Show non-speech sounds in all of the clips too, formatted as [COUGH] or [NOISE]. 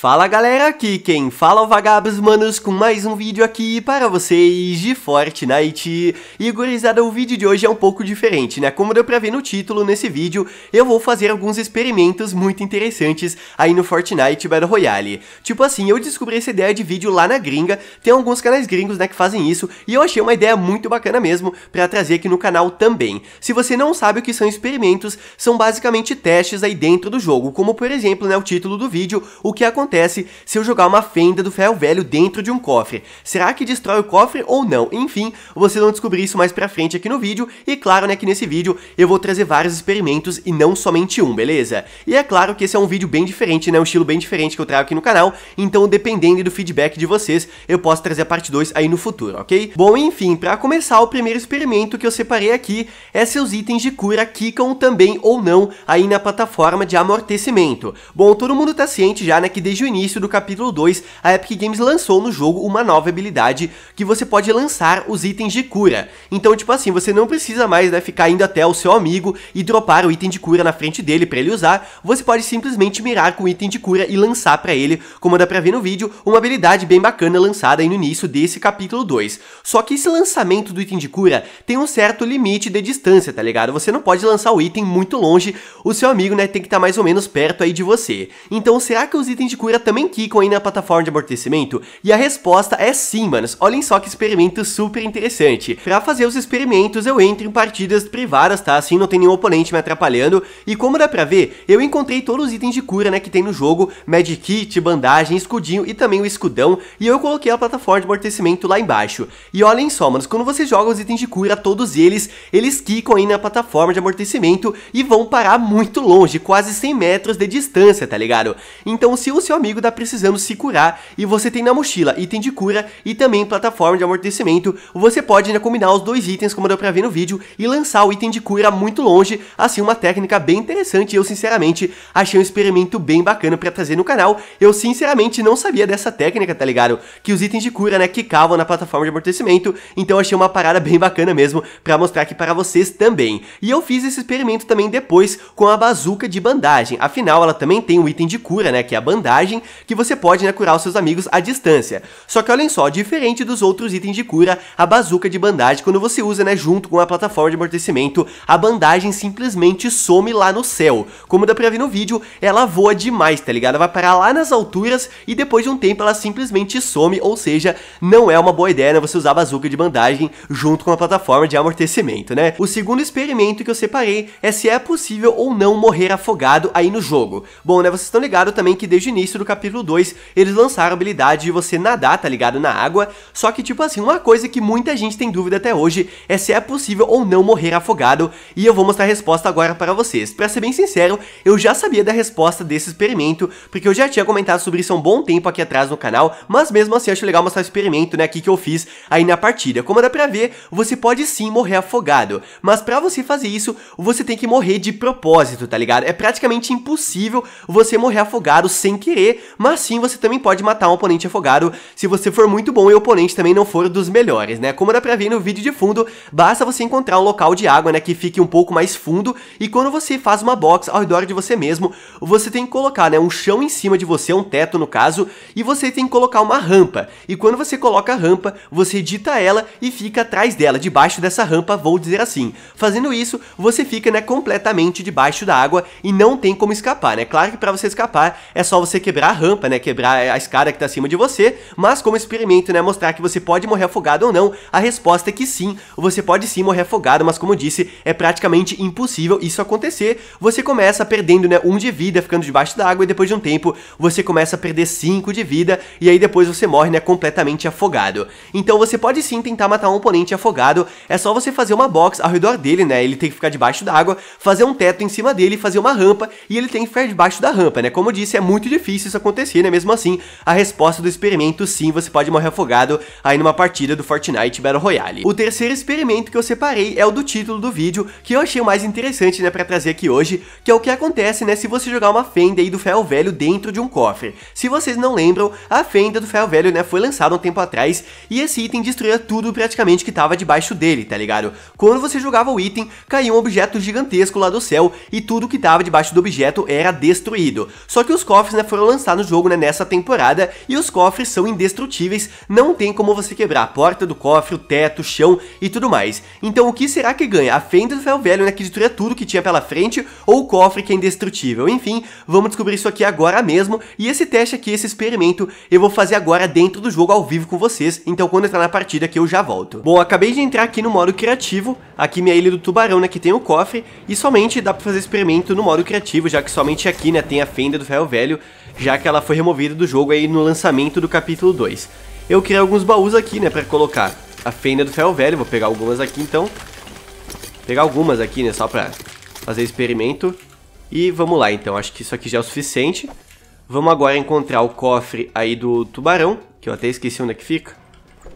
Fala galera, aqui quem fala é o Vagabos Manos com mais um vídeo aqui para vocês de Fortnite. E gurizada, o vídeo de hoje é um pouco diferente, né? Como deu pra ver no título, nesse vídeo, eu vou fazer alguns experimentos muito interessantes aí no Fortnite Battle Royale. Tipo assim, eu descobri essa ideia de vídeo lá na gringa, tem alguns canais gringos, né, que fazem isso, e eu achei uma ideia muito bacana mesmo pra trazer aqui no canal também. Se você não sabe o que são experimentos, são basicamente testes aí dentro do jogo, como por exemplo, né, o título do vídeo, o que acontece acontece se eu jogar uma fenda do ferro velho dentro de um cofre. Será que destrói o cofre ou não? Enfim, vocês vão descobrir isso mais pra frente aqui no vídeo, e claro, né, que nesse vídeo eu vou trazer vários experimentos e não somente um, beleza? E é claro que esse é um vídeo bem diferente, né, um estilo bem diferente que eu trago aqui no canal, então dependendo do feedback de vocês, eu posso trazer a parte 2 aí no futuro, ok? Bom, enfim, pra começar, o primeiro experimento que eu separei aqui é se os itens de cura quicam também ou não aí na plataforma de amortecimento. Bom, todo mundo tá ciente já, né, que desde desde o início do capítulo 2, a Epic Games lançou no jogo uma nova habilidade que você pode lançar os itens de cura. Então, tipo assim, você não precisa mais né, ficar indo até o seu amigo e dropar o item de cura na frente dele para ele usar, você pode simplesmente mirar com o item de cura e lançar para ele, como dá pra ver no vídeo, uma habilidade bem bacana lançada aí no início desse capítulo 2. Só que esse lançamento do item de cura tem um certo limite de distância, tá ligado? Você não pode lançar o item muito longe, o seu amigo né, tem que estar tá mais ou menos perto aí de você. Então, será que os itens de cura figura também quicam aí na plataforma de amortecimento? E a resposta é sim, manos. Olhem só que experimento super interessante. Pra fazer os experimentos, eu entro em partidas privadas, tá? Assim não tem nenhum oponente me atrapalhando. E como dá pra ver, eu encontrei todos os itens de cura, né, que tem no jogo. Magic Kit, bandagem, escudinho e também o escudão. E eu coloquei a plataforma de amortecimento lá embaixo. E olhem só, manos, quando você joga os itens de cura, todos eles, eles quicam aí na plataforma de amortecimento e vão parar muito longe, quase 100 metros de distância, tá ligado? Então se o seu amigo da tá Precisamos Se Curar e você tem na mochila item de cura e também plataforma de amortecimento. Você pode ainda combinar os dois itens como deu pra ver no vídeo e lançar o item de cura muito longe, assim uma técnica bem interessante eu sinceramente achei um experimento bem bacana para trazer no canal. Eu sinceramente não sabia dessa técnica, tá ligado? Que os itens de cura, né, quicavam na plataforma de amortecimento, então achei uma parada bem bacana mesmo para mostrar aqui para vocês também. E eu fiz esse experimento também depois com a bazuca de bandagem, afinal ela também tem um item de cura, né, que é a bandagem, que você pode né, curar os seus amigos à distância. Só que olhem só, diferente dos outros itens de cura, a bazuca de bandagem, quando você usa né, junto com a plataforma de amortecimento, a bandagem simplesmente some lá no céu. Como dá pra ver no vídeo, ela voa demais, tá ligado? Ela vai parar lá nas alturas e depois de um tempo ela simplesmente some, ou seja, não é uma boa ideia né, você usar a bazuca de bandagem junto com a plataforma de amortecimento, né? O segundo experimento que eu separei é se é possível ou não morrer afogado aí no jogo. Bom, né, vocês estão ligados também que desde o início início do capítulo 2, eles lançaram a habilidade de você nadar, tá ligado, na água, só que tipo assim, uma coisa que muita gente tem dúvida até hoje é se é possível ou não morrer afogado, e eu vou mostrar a resposta agora para vocês. Pra ser bem sincero, eu já sabia da resposta desse experimento, porque eu já tinha comentado sobre isso há um bom tempo aqui atrás no canal, mas mesmo assim acho legal mostrar o experimento, né, aqui que eu fiz aí na partida. Como dá pra ver, você pode sim morrer afogado, mas pra você fazer isso, você tem que morrer de propósito, tá ligado? É praticamente impossível você morrer afogado sem querer mas sim você também pode matar um oponente afogado se você for muito bom e o oponente também não for dos melhores, né? Como dá pra ver no vídeo de fundo, basta você encontrar um local de água, né, que fique um pouco mais fundo e quando você faz uma box ao redor de você mesmo, você tem que colocar, né, um chão em cima de você, um teto no caso, e você tem que colocar uma rampa. E quando você coloca a rampa, você edita ela e fica atrás dela, debaixo dessa rampa, vou dizer assim. Fazendo isso, você fica, né, completamente debaixo da água e não tem como escapar, né? Claro que para você escapar é só você quebrar a rampa, né? Quebrar a escada que tá acima de você, mas como experimento, né? Mostrar que você pode morrer afogado ou não, a resposta é que sim, você pode sim morrer afogado, mas como eu disse, é praticamente impossível isso acontecer. Você começa perdendo, né, um de vida, ficando debaixo da água, e depois de um tempo, você começa a perder cinco de vida, e aí depois você morre, né, completamente afogado. Então você pode sim tentar matar um oponente afogado, é só você fazer uma box ao redor dele, né, ele tem que ficar debaixo d'água, fazer um teto em cima dele, fazer uma rampa, e ele tem que ficar debaixo da rampa, né, como eu disse, é muito difícil difícil isso acontecer, né? Mesmo assim, a resposta do experimento, sim, você pode morrer afogado aí numa partida do Fortnite Battle Royale. O terceiro experimento que eu separei é o do título do vídeo, que eu achei o mais interessante, né, pra trazer aqui hoje, que é o que acontece, né, se você jogar uma fenda aí do ferro velho dentro de um cofre. Se vocês não lembram, a fenda do ferro velho, né, foi lançada um tempo atrás, e esse item destruía tudo praticamente que tava debaixo dele, tá ligado? Quando você jogava o item, caía um objeto gigantesco lá do céu, e tudo que tava debaixo do objeto era destruído. Só que os cofres, né, foram lançar no jogo né, nessa temporada, e os cofres são indestrutíveis, não tem como você quebrar a porta do cofre, o teto, o chão e tudo mais. Então o que será que ganha? A fenda do ferro velho, né, que destruía tudo que tinha pela frente, ou o cofre que é indestrutível? Enfim, vamos descobrir isso aqui agora mesmo, e esse teste aqui, esse experimento, eu vou fazer agora dentro do jogo ao vivo com vocês, então quando entrar na partida aqui eu já volto. Bom, acabei de entrar aqui no modo criativo, aqui minha ilha do tubarão, né, que tem o cofre, e somente dá pra fazer experimento no modo criativo, já que somente aqui, né, tem a fenda do ferro velho, já que ela foi removida do jogo aí no lançamento do capítulo 2. Eu criei alguns baús aqui, né, pra colocar a fenda do ferro velho, vou pegar algumas aqui então. Pegar algumas aqui, né, só pra fazer experimento. E vamos lá então, acho que isso aqui já é o suficiente. Vamos agora encontrar o cofre aí do tubarão, que eu até esqueci onde é que fica.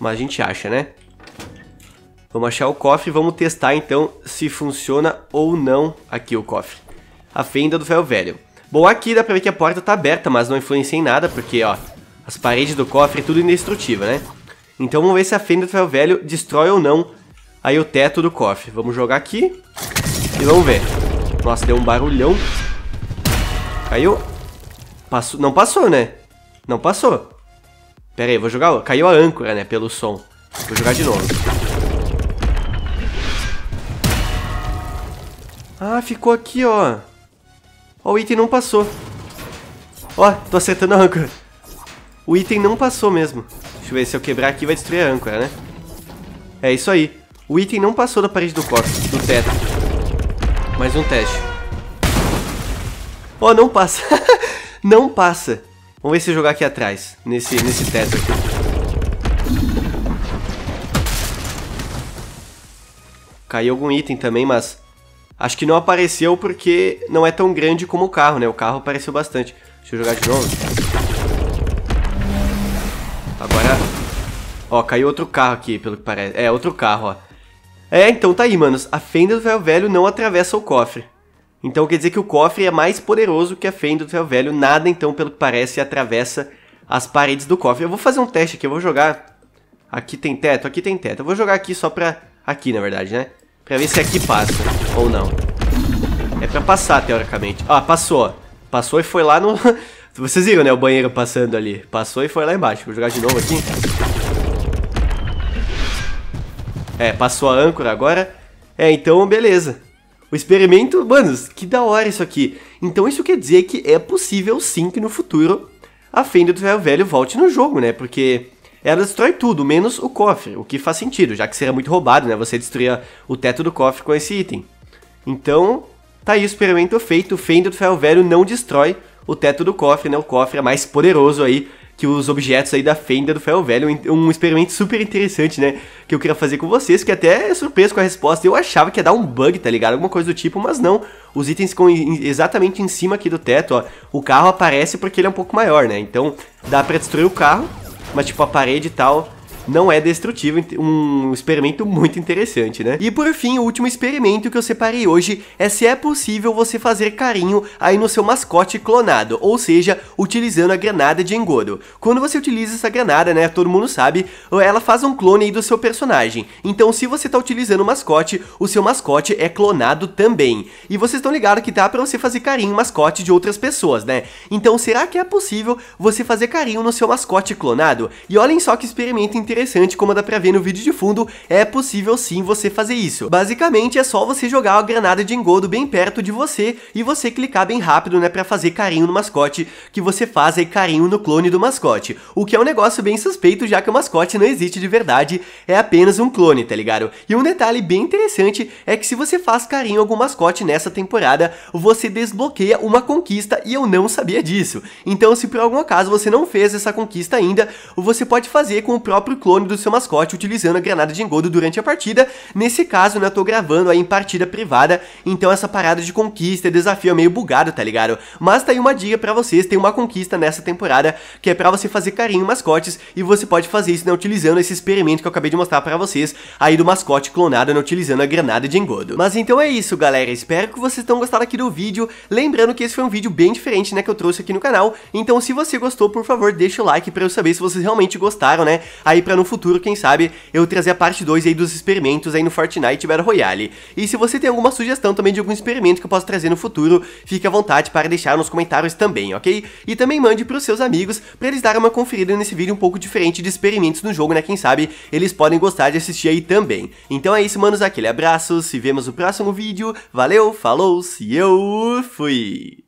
Mas a gente acha, né? Vamos achar o cofre e vamos testar então se funciona ou não aqui o cofre. A fenda do ferro velho. Bom, aqui dá pra ver que a porta tá aberta, mas não influencia em nada, porque, ó, as paredes do cofre é tudo indestrutível, né? Então vamos ver se a fenda do ferro velho destrói ou não aí o teto do cofre. Vamos jogar aqui e vamos ver. Nossa, deu um barulhão. Caiu. Passou. Não passou, né? Não passou. Pera aí, vou jogar... Caiu a âncora, né? Pelo som. Vou jogar de novo. Ah, ficou aqui, ó. Ó, o item não passou. Ó, tô acertando a âncora. O item não passou mesmo. Deixa eu ver se eu quebrar aqui vai destruir a âncora, né? É isso aí. O item não passou da parede do cofre, do teto. Mais um teste. Ó, não passa. [LAUGHS] não passa. Vamos ver se eu jogar aqui atrás, nesse, nesse teto aqui. Caiu algum item também, mas Acho que não apareceu porque não é tão grande como o carro, né? O carro apareceu bastante. Deixa eu jogar de novo. Agora... Ó, caiu outro carro aqui, pelo que parece. É, outro carro, ó. É, então tá aí, manos. A fenda do ferro velho não atravessa o cofre. Então quer dizer que o cofre é mais poderoso que a fenda do ferro velho. Nada, então, pelo que parece, atravessa as paredes do cofre. Eu vou fazer um teste aqui, eu vou jogar... Aqui tem teto, aqui tem teto. Eu vou jogar aqui só pra... Aqui, na verdade, né? Pra ver se aqui passa ou não. É pra passar, teoricamente. Ó, ah, passou. Passou e foi lá no... [LAUGHS] Vocês viram, né? O banheiro passando ali. Passou e foi lá embaixo. Vou jogar de novo aqui. É, passou a âncora agora. É, então, beleza. O experimento... mano que da hora isso aqui. Então isso quer dizer que é possível sim que no futuro a fenda do velho volte no jogo, né? Porque ela destrói tudo, menos o cofre, o que faz sentido, já que seria muito roubado, né? Você destruir o teto do cofre com esse item. Então, tá aí o experimento feito, o Fender do Ferro Velho não destrói o teto do cofre, né? O cofre é mais poderoso aí que os objetos aí da fenda do ferro velho, um experimento super interessante, né, que eu queria fazer com vocês, que até é surpreso com a resposta, eu achava que ia dar um bug, tá ligado, alguma coisa do tipo, mas não, os itens ficam exatamente em cima aqui do teto, ó, o carro aparece porque ele é um pouco maior, né, então dá pra destruir o carro, mas tipo a parede e tal não é destrutivo, um experimento muito interessante, né? E por fim, o último experimento que eu separei hoje é se é possível você fazer carinho aí no seu mascote clonado, ou seja, utilizando a granada de engodo. Quando você utiliza essa granada, né, todo mundo sabe, ela faz um clone aí do seu personagem. Então, se você tá utilizando o mascote, o seu mascote é clonado também. E vocês estão ligados que tá para você fazer carinho mascote de outras pessoas, né? Então, será que é possível você fazer carinho no seu mascote clonado? E olhem só que experimento interessante interessante, como dá pra ver no vídeo de fundo, é possível sim você fazer isso. Basicamente é só você jogar a granada de engodo bem perto de você e você clicar bem rápido, né, pra fazer carinho no mascote, que você faz aí carinho no clone do mascote. O que é um negócio bem suspeito, já que o mascote não existe de verdade, é apenas um clone, tá ligado? E um detalhe bem interessante é que se você faz carinho em algum mascote nessa temporada, você desbloqueia uma conquista e eu não sabia disso. Então se por algum acaso você não fez essa conquista ainda, você pode fazer com o próprio clone do seu mascote utilizando a granada de engodo durante a partida. Nesse caso, né, eu tô gravando aí em partida privada, então essa parada de conquista e desafio é meio bugado, tá ligado? Mas tá aí uma dica pra vocês, tem uma conquista nessa temporada, que é pra você fazer carinho em mascotes, e você pode fazer isso, né, utilizando esse experimento que eu acabei de mostrar pra vocês, aí do mascote clonado, né, utilizando a granada de engodo. Mas então é isso, galera, espero que vocês tenham gostado aqui do vídeo, lembrando que esse foi um vídeo bem diferente, né, que eu trouxe aqui no canal, então se você gostou, por favor, deixa o like pra eu saber se vocês realmente gostaram, né, aí pra pra no futuro, quem sabe, eu trazer a parte 2 aí dos experimentos aí no Fortnite Battle Royale. E se você tem alguma sugestão também de algum experimento que eu possa trazer no futuro, fique à vontade para deixar nos comentários também, ok? E também mande pros seus amigos pra eles darem uma conferida nesse vídeo um pouco diferente de experimentos no jogo, né? Quem sabe eles podem gostar de assistir aí também. Então é isso, manos, aquele abraço, se vemos no próximo vídeo, valeu, falou, se eu fui!